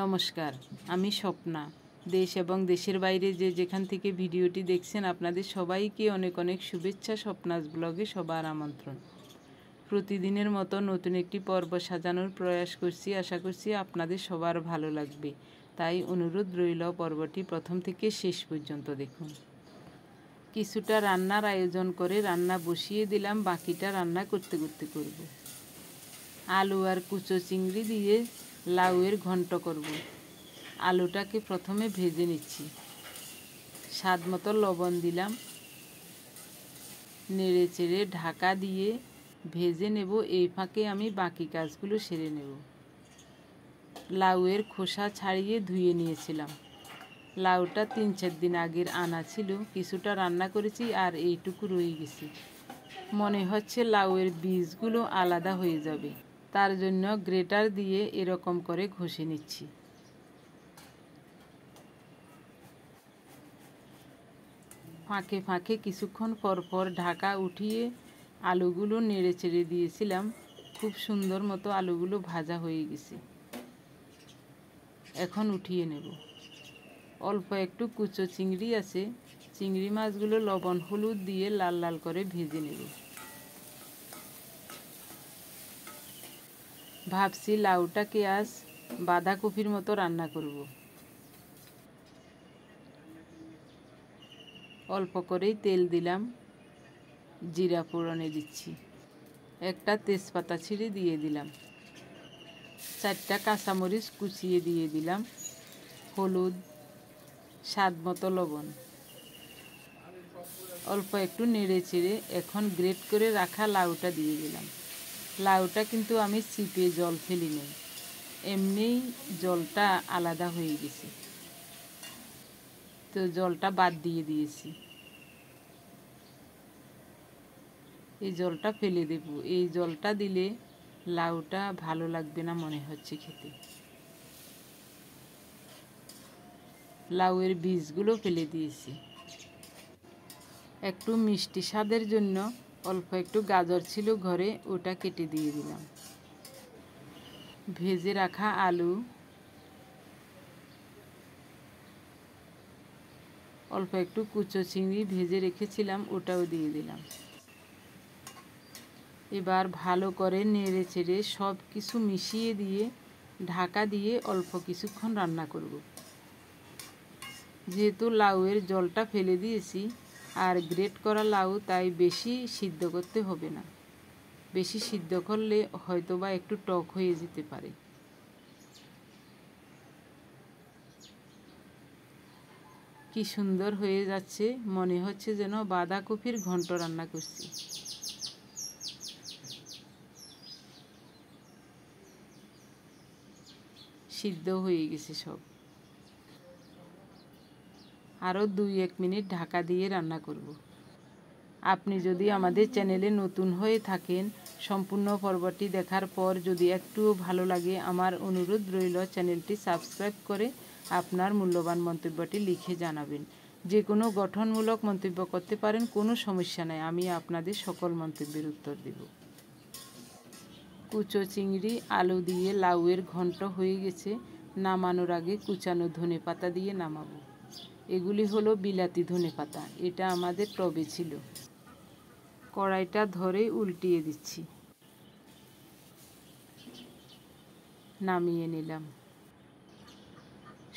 নমস্কার আমি স্বপ্না দেশ এবং দেশের বাইরে যে যেখান থেকে ভিডিওটি দেখছেন আপনাদের সবাইকে অনেক অনেক শুভেচ্ছা স্বপ্নাস ব্লগে সবার আমন্ত্রণ প্রতিদিনের মতো নতুন একটি পর্ব সাজানোর প্রয়াস করছি আশা করছি আপনাদের সবার ভালো লাগবে তাই অনুরোধ রইল পর্বটি প্রথম থেকে শেষ পর্যন্ত দেখুন কিছুটা রান্নার আয়োজন করে রান্না বসিয়ে দিলাম বাকিটা রান্না করতে করতে করব আলু আর কুচো চিংড়ি দিয়ে লাউয়ের ঘন্ট করব আলুটাকে প্রথমে ভেজে নিচ্ছি স্বাদ মতো লবণ দিলাম নেড়ে চেড়ে ঢাকা দিয়ে ভেজে নেব এই ফাঁকে আমি বাকি কাজগুলো সেরে নেব লাউয়ের খোসা ছাড়িয়ে ধুয়ে নিয়েছিলাম লাউটা তিন চার দিন আগের আনা ছিল কিছুটা রান্না করেছি আর এইটুকু রয়ে গেছি মনে হচ্ছে লাউয়ের বীজগুলো আলাদা হয়ে যাবে তার জন্য গ্রেটার দিয়ে এরকম করে ঘষে নিচ্ছি ফাঁকে ফাঁকে কিছুক্ষণ পর পর ঢাকা উঠিয়ে আলুগুলো নেড়ে চেড়ে দিয়েছিলাম খুব সুন্দর মতো আলুগুলো ভাজা হয়ে গেছে এখন উঠিয়ে নেব অল্প একটু কুচো চিংড়ি আছে চিংড়ি মাছগুলো লবণ হলুদ দিয়ে লাল লাল করে ভেজে নেব ভাবছি লাউটাকে আজ বাঁধাকপির মতো রান্না করব অল্প করেই তেল দিলাম জিরা পোড়নে দিচ্ছি একটা তেজপাতা ছিঁড়ে দিয়ে দিলাম চারটা কাঁচামরিচ কুচিয়ে দিয়ে দিলাম হলুদ স্বাদ মতো লবণ অল্প একটু নেড়ে চেড়ে এখন গ্রেট করে রাখা লাউটা দিয়ে দিলাম লাউটা কিন্তু আমি চিপে জল ফেলি নাই এমনিই জলটা আলাদা হয়ে গেছে তো জলটা বাদ দিয়ে দিয়েছি এই জলটা ফেলে দেব এই জলটা দিলে লাউটা ভালো লাগবে না মনে হচ্ছে খেতে লাউয়ের বীজগুলো ফেলে দিয়েছি একটু মিষ্টি স্বাদের জন্য অল্প একটু গাজর ছিল ঘরে ওটা কেটে দিয়ে দিলাম ভেজে রাখা আলু অল্প একটু কুচো চিংড়ি ভেজে রেখেছিলাম ওটাও দিয়ে দিলাম এবার ভালো করে নেড়ে ছেড়ে সব কিছু মিশিয়ে দিয়ে ঢাকা দিয়ে অল্প কিছুক্ষণ রান্না করব যেহেতু লাউয়ের জলটা ফেলে দিয়েছি আর গ্রেট করা লাউ তাই বেশি সিদ্ধ করতে হবে না বেশি সিদ্ধ করলে হয়তোবা একটু টক হয়ে যেতে পারে কি সুন্দর হয়ে যাচ্ছে মনে হচ্ছে যেন বাঁধাকপির ঘন্ট রান্না করছি সিদ্ধ হয়ে গেছে সব আরও দুই এক মিনিট ঢাকা দিয়ে রান্না করব। আপনি যদি আমাদের চ্যানেলে নতুন হয়ে থাকেন সম্পূর্ণ পর্বটি দেখার পর যদি একটুও ভালো লাগে আমার অনুরোধ রইল চ্যানেলটি সাবস্ক্রাইব করে আপনার মূল্যবান মন্তব্যটি লিখে জানাবেন যে কোনো গঠনমূলক মন্তব্য করতে পারেন কোনো সমস্যা নাই আমি আপনাদের সকল মন্তব্যের উত্তর দেব কুচো চিংড়ি আলু দিয়ে লাউয়ের ঘন্ট হয়ে গেছে নামানোর আগে কুচানো ধনে পাতা দিয়ে নামাবো এগুলি হলো বিলাতি ধনে পাতা এটা আমাদের টবে ছিল কড়াইটা ধরে উল্টিয়ে দিচ্ছি নামিয়ে নিলাম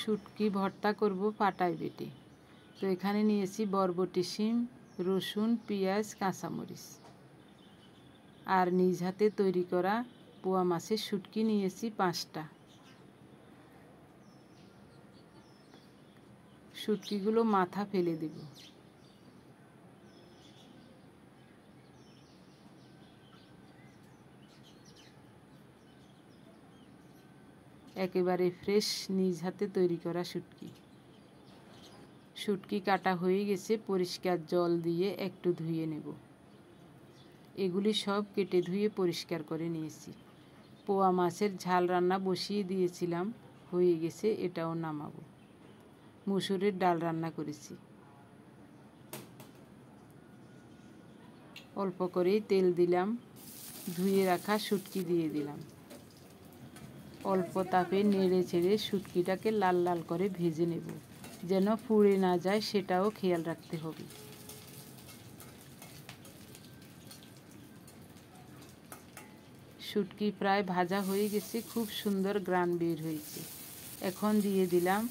শুটকি ভর্তা করব পাটায় বেটে তো এখানে নিয়েছি বরবটি শিম রসুন পেঁয়াজ কাঁচামরিচ আর নিজ হাতে তৈরি করা পোয়া মাছের শুটকি নিয়েছি পাঁচটা শুটকিগুলো মাথা ফেলে দেব একেবারে ফ্রেশ নিজ হাতে তৈরি করা শুটকি শুটকি কাটা হয়ে গেছে পরিষ্কার জল দিয়ে একটু ধুয়ে নেব এগুলি সব কেটে ধুয়ে পরিষ্কার করে নিয়েছি পোয়া মাছের ঝাল রান্না বসিয়ে দিয়েছিলাম হয়ে গেছে এটাও নামাবো মুসুরের ডাল রান্না করেছি অল্প করে তেল দিলাম ধুয়ে রাখা শুটকি দিয়ে দিলাম অল্প তাপে নেড়ে ছেড়ে শুটকিটাকে লাল লাল করে ভেজে নেব যেন পুড়ে না যায় সেটাও খেয়াল রাখতে হবে শুটকি প্রায় ভাজা হয়ে গেছে খুব সুন্দর গ্রান বের হয়েছে এখন দিয়ে দিলাম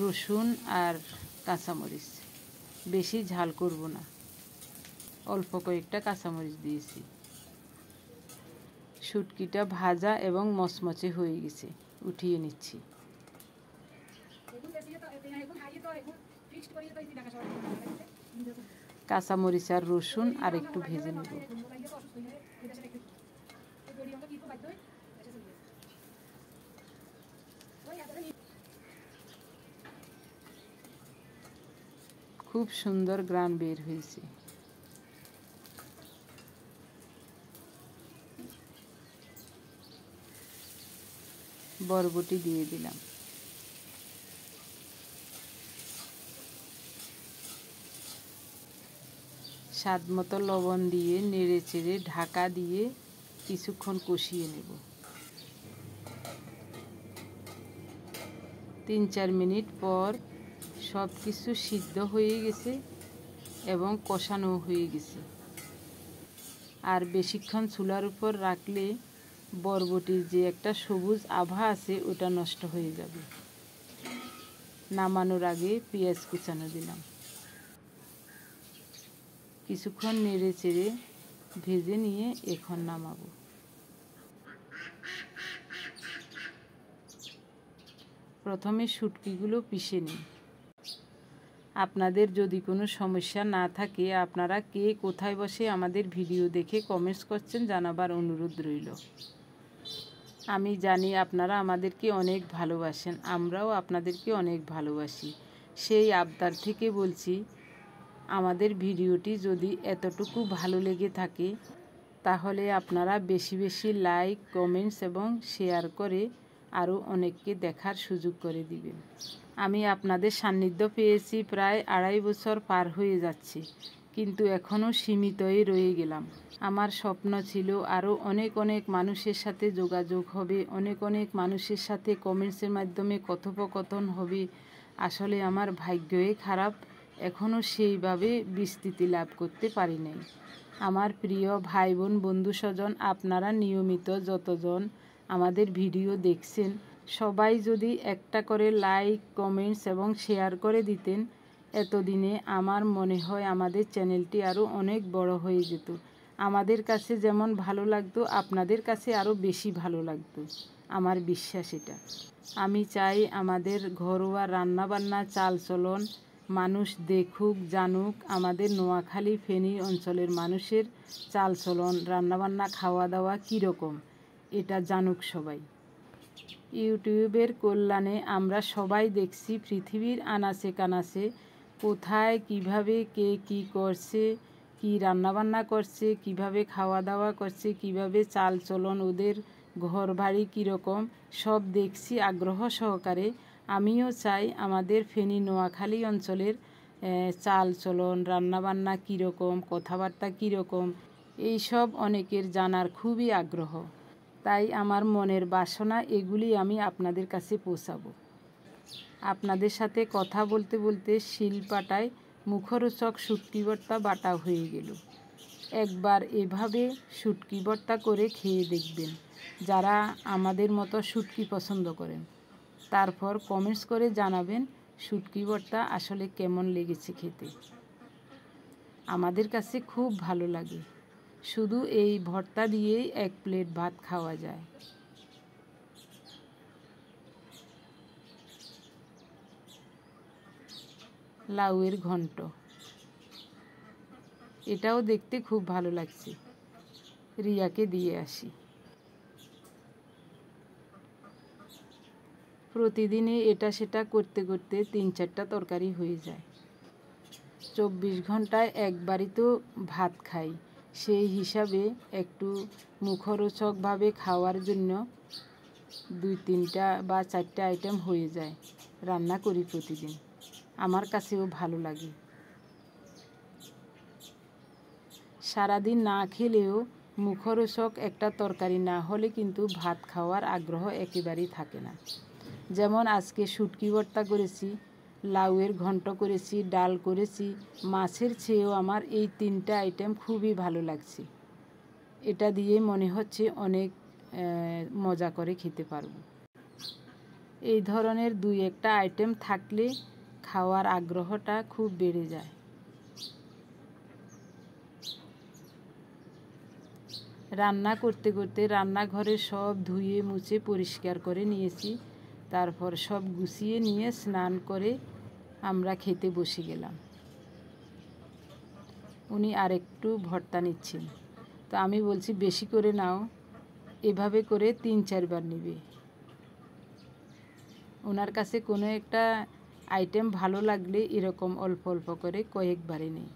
রসুন আর কাঁচামরিচ বেশি ঝাল করব না অল্প কয়েকটা কাঁচামরিচ দিয়েছি শুটকিটা ভাজা এবং মচমচে হয়ে গেছে উঠিয়ে নিচ্ছি কাঁচামরিচ আর রসুন আর একটু ভেজে নেব খুব সুন্দর গ্রাম বের হয়েছে বরবটি দিয়ে দিলাম স্বাদ মতো লবণ দিয়ে নেড়ে চেড়ে ঢাকা দিয়ে কিছুক্ষণ কষিয়ে নেব তিন চার মিনিট পর সব কিছু সিদ্ধ হয়ে গেছে এবং কষানো হয়ে গেছে আর বেশিক্ষণ চুলার উপর রাখলে বরবটির যে একটা সবুজ আভা আছে ওটা নষ্ট হয়ে যাবে নামানোর আগে পেঁয়াজ কুচানো দিলাম কিছুক্ষণ নেড়ে চেড়ে ভেজে নিয়ে এখন নামাবো প্রথমে শুটকিগুলো পিষে নিই আপনাদের যদি কোনো সমস্যা না থাকে আপনারা কে কোথায় বসে আমাদের ভিডিও দেখে কমেন্টস করছেন জানাবার অনুরোধ রইল আমি জানি আপনারা আমাদেরকে অনেক ভালোবাসেন আমরাও আপনাদেরকে অনেক ভালোবাসি সেই আবদার থেকে বলছি আমাদের ভিডিওটি যদি এতটুকু ভালো লেগে থাকে তাহলে আপনারা বেশি বেশি লাইক কমেন্টস এবং শেয়ার করে আরও অনেককে দেখার সুযোগ করে দিবেন আমি আপনাদের সান্নিধ্য পেয়েছি প্রায় আড়াই বছর পার হয়ে যাচ্ছে কিন্তু এখনও সীমিতই রয়ে গেলাম আমার স্বপ্ন ছিল আরও অনেক অনেক মানুষের সাথে যোগাযোগ হবে অনেক অনেক মানুষের সাথে কমেন্টসের মাধ্যমে কথোপকথন হবে আসলে আমার ভাগ্যই খারাপ এখনও সেইভাবে বিস্তৃতি লাভ করতে পারি নাই আমার প্রিয় ভাই বোন বন্ধু স্বজন আপনারা নিয়মিত যতজন আমাদের ভিডিও দেখছেন সবাই যদি একটা করে লাইক কমেন্টস এবং শেয়ার করে দিতেন এতদিনে আমার মনে হয় আমাদের চ্যানেলটি আরও অনেক বড় হয়ে যেত আমাদের কাছে যেমন ভালো লাগতো আপনাদের কাছে আরও বেশি ভালো লাগতো আমার বিশ্বাস এটা আমি চাই আমাদের ঘরোয়া রান্নাবান্না চালচলন মানুষ দেখুক জানুক আমাদের নোয়াখালী ফেনী অঞ্চলের মানুষের চালচলন রান্নাবান্না খাওয়া দাওয়া কীরকম এটা জানুক সবাই ইউটিউবের কল্যাণে আমরা সবাই দেখছি পৃথিবীর আনাসে কানাসে কোথায় কিভাবে কে কি করছে কি রান্নাবান্না করছে কিভাবে খাওয়া দাওয়া করছে কিভাবে চাল চলন ওদের ঘর বাড়ি কীরকম সব দেখছি আগ্রহ সহকারে আমিও চাই আমাদের ফেনী নোয়াখালী অঞ্চলের চাল চলন রান্নাবান্না কীরকম কথাবার্তা কীরকম এইসব অনেকের জানার খুবই আগ্রহ তাই আমার মনের বাসনা এগুলি আমি আপনাদের কাছে পৌঁছাবো আপনাদের সাথে কথা বলতে বলতে শিলপাটায় মুখরোচক শুটকি বাটা হয়ে গেল একবার এভাবে শুটকি করে খেয়ে দেখবেন যারা আমাদের মতো শুটকি পছন্দ করেন তারপর কমেন্টস করে জানাবেন শুটকি আসলে কেমন লেগেছে খেতে আমাদের কাছে খুব ভালো লাগে শুধু এই ভর্তা দিয়েই এক প্লেট ভাত খাওয়া যায় লাউয়ের ঘন্ট এটাও দেখতে খুব ভালো লাগছে রিয়াকে দিয়ে আসি প্রতিদিনে এটা সেটা করতে করতে তিন চারটা তরকারি হয়ে যায় চব্বিশ ঘন্টায় একবারই তো ভাত খাই সেই হিসাবে একটু মুখরোচকভাবে খাওয়ার জন্য দুই তিনটা বা চারটা আইটেম হয়ে যায় রান্না করি প্রতিদিন আমার কাছেও ভালো লাগে সারাদিন না খেলেও মুখরোচক একটা তরকারি না হলে কিন্তু ভাত খাওয়ার আগ্রহ একেবারেই থাকে না যেমন আজকে শুটকি ভর্তা করেছি লাউয়ের ঘন্ট করেছি ডাল করেছি মাছের চেয়েও আমার এই তিনটা আইটেম খুবই ভালো লাগছে এটা দিয়ে মনে হচ্ছে অনেক মজা করে খেতে পারবো এই ধরনের দুই একটা আইটেম থাকলে খাওয়ার আগ্রহটা খুব বেড়ে যায় রান্না করতে করতে রান্নাঘরে সব ধুয়ে মুছে পরিষ্কার করে নিয়েছি তারপর সব গুছিয়ে নিয়ে স্নান করে আমরা খেতে বসে গেলাম উনি আর একটু ভর্তা নিচ্ছেন তো আমি বলছি বেশি করে নাও এভাবে করে তিন চারবার নিবে ওনার কাছে কোনো একটা আইটেম ভালো লাগলে এরকম অল্প অল্প করে কয়েকবারই নেই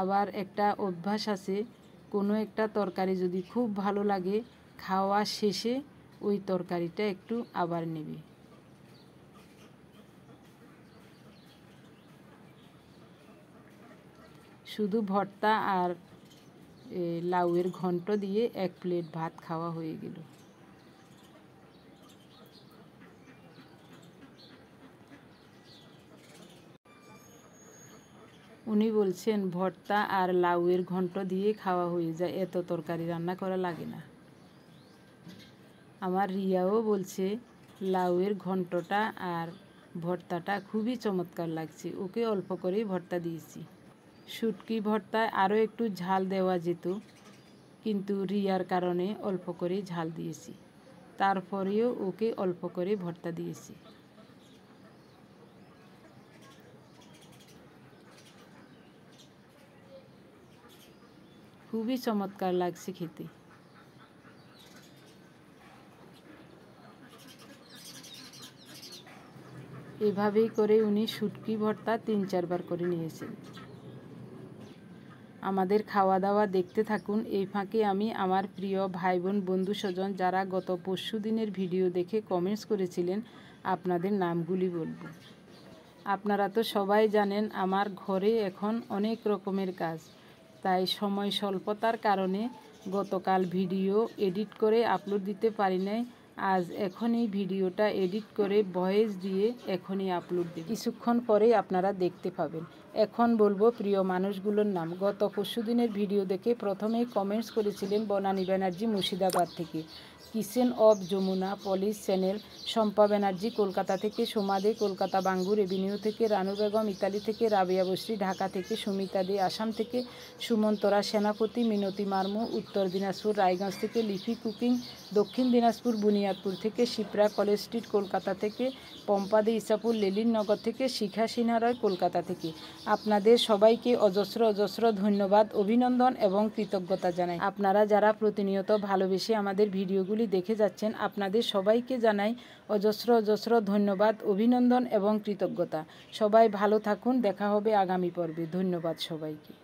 আবার একটা অভ্যাস আছে কোনো একটা তরকারি যদি খুব ভালো লাগে খাওয়া শেষে ওই তরকারিটা একটু আবার নেবে শুধু ভর্তা আর লাউয়ের ঘন্ট দিয়ে এক প্লেট ভাত খাওয়া হয়ে গেল উনি বলছেন ভর্তা আর লাউয়ের ঘন্ট দিয়ে খাওয়া হয়ে যায় এত তরকারি রান্না করা লাগে না আমার রিয়াও বলছে লাউয়ের ঘন্টটা আর ভর্তাটা খুবই চমৎকার লাগছে ওকে অল্প করেই ভর্তা দিয়েছি শুটকি ভর্তায় আরও একটু ঝাল দেওয়া যেত কিন্তু রিয়ার কারণে অল্প করে ঝাল দিয়েছি তারপরেও ওকে অল্প করে ভর্তা দিয়েছি খুবই চমৎকার লাগছে খেতে এভাবেই করে উনি শুটকি ভর্তা তিন চারবার করে নিয়েছেন আমাদের খাওয়া দাওয়া দেখতে থাকুন এই ফাঁকে আমি আমার প্রিয় ভাই বোন বন্ধু স্বজন যারা গত পরশু দিনের ভিডিও দেখে কমেন্টস করেছিলেন আপনাদের নামগুলি বলব আপনারা তো সবাই জানেন আমার ঘরে এখন অনেক রকমের কাজ তাই সময় স্বল্পতার কারণে গতকাল ভিডিও এডিট করে আপলোড দিতে পারি নাই আজ এখনই ভিডিওটা এডিট করে ভয়েস দিয়ে এখনই আপলোড দেব কিছুক্ষণ পরেই আপনারা দেখতে পাবেন এখন বলবো প্রিয় মানুষগুলোর নাম গত পরশুদিনের ভিডিও দেখে প্রথমেই কমেন্টস করেছিলেন বনানী ব্যানার্জি মুর্শিদাবাদ থেকে kitchen of Jamuna polish channel Shampa Banerjee Kolkata থেকে দে কলকাতা বাঙ্গুর এভিনিউ থেকে রানু বেগম ইতালি থেকে রাবিয়া বশ্রী ঢাকা থেকে সুমিতা দে আসাম থেকে সুমন্তরা সেনাপতি মিনতি মার্মু উত্তর দিনাজপুর রায়গঞ্জ থেকে লিফি কুকিং দক্ষিণ দিনাজপুর বুনিয়া বুনিয়াদপুর থেকে শিপ্রা কলেজ স্ট্রিট কলকাতা থেকে পম্পাদে ইসাপুর লেলিনগর থেকে শিখা রয় কলকাতা থেকে আপনাদের সবাইকে অজস্র অজস্র ধন্যবাদ অভিনন্দন এবং কৃতজ্ঞতা জানাই আপনারা যারা প্রতিনিয়ত ভালোবেসে আমাদের ভিডিওগুলি দেখে যাচ্ছেন আপনাদের সবাইকে জানাই অজস্র অজস্র ধন্যবাদ অভিনন্দন এবং কৃতজ্ঞতা সবাই ভালো থাকুন দেখা হবে আগামী পর্বে ধন্যবাদ সবাইকে